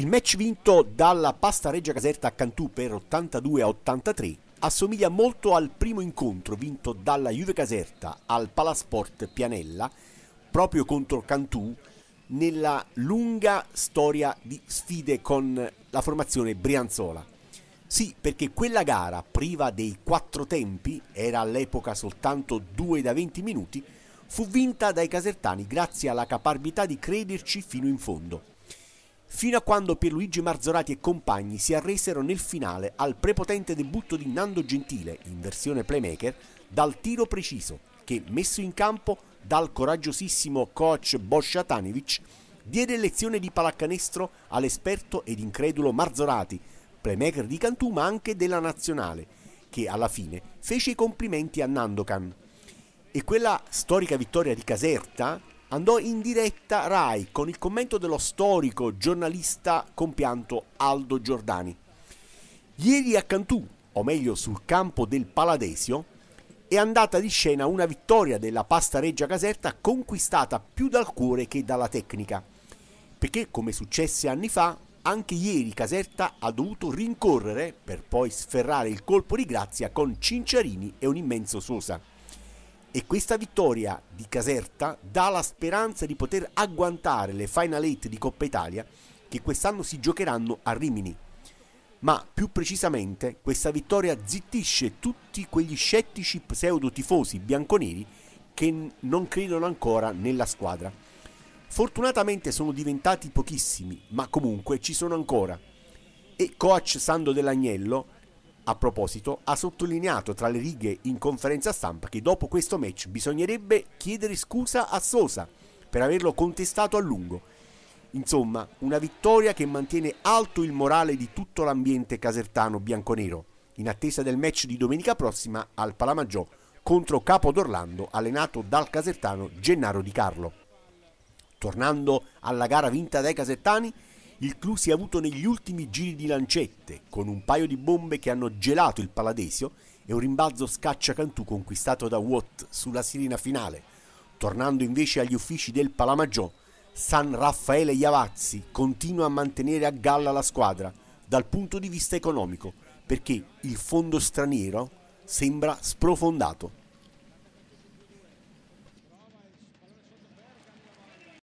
Il match vinto dalla Pasta Reggia Caserta a Cantù per 82 a 83 assomiglia molto al primo incontro vinto dalla Juve Caserta al Palasport Pianella proprio contro Cantù nella lunga storia di sfide con la formazione Brianzola. Sì, perché quella gara, priva dei quattro tempi, era all'epoca soltanto 2 da 20 minuti, fu vinta dai casertani grazie alla capacità di crederci fino in fondo fino a quando Pierluigi Marzorati e compagni si arresero nel finale al prepotente debutto di Nando Gentile, in versione playmaker, dal tiro preciso che, messo in campo dal coraggiosissimo coach Boscia Bosciatanovic, diede lezione di pallacanestro all'esperto ed incredulo Marzorati, playmaker di Cantù ma anche della nazionale, che alla fine fece i complimenti a Nandokan. E quella storica vittoria di Caserta, andò in diretta Rai con il commento dello storico giornalista compianto Aldo Giordani. Ieri a Cantù, o meglio sul campo del Paladesio, è andata di scena una vittoria della pasta reggia Caserta conquistata più dal cuore che dalla tecnica. Perché, come successe anni fa, anche ieri Caserta ha dovuto rincorrere per poi sferrare il colpo di grazia con Cinciarini e un immenso Sosa. E questa vittoria di Caserta dà la speranza di poter agguantare le Final 8 di Coppa Italia che quest'anno si giocheranno a Rimini. Ma più precisamente questa vittoria zittisce tutti quegli scettici pseudotifosi tifosi bianconeri che non credono ancora nella squadra. Fortunatamente sono diventati pochissimi, ma comunque ci sono ancora. E coach Sando dell'Agnello a proposito, ha sottolineato tra le righe in conferenza stampa che dopo questo match bisognerebbe chiedere scusa a Sosa per averlo contestato a lungo. Insomma, una vittoria che mantiene alto il morale di tutto l'ambiente casertano bianconero, in attesa del match di domenica prossima al Palamaggiò contro Capo d'Orlando allenato dal casertano Gennaro Di Carlo. Tornando alla gara vinta dai casertani, il clou si è avuto negli ultimi giri di lancette, con un paio di bombe che hanno gelato il Paladesio e un rimbalzo scaccia Cantù conquistato da Watt sulla sirena finale. Tornando invece agli uffici del Palamaggiò, San Raffaele Iavazzi continua a mantenere a galla la squadra dal punto di vista economico, perché il fondo straniero sembra sprofondato.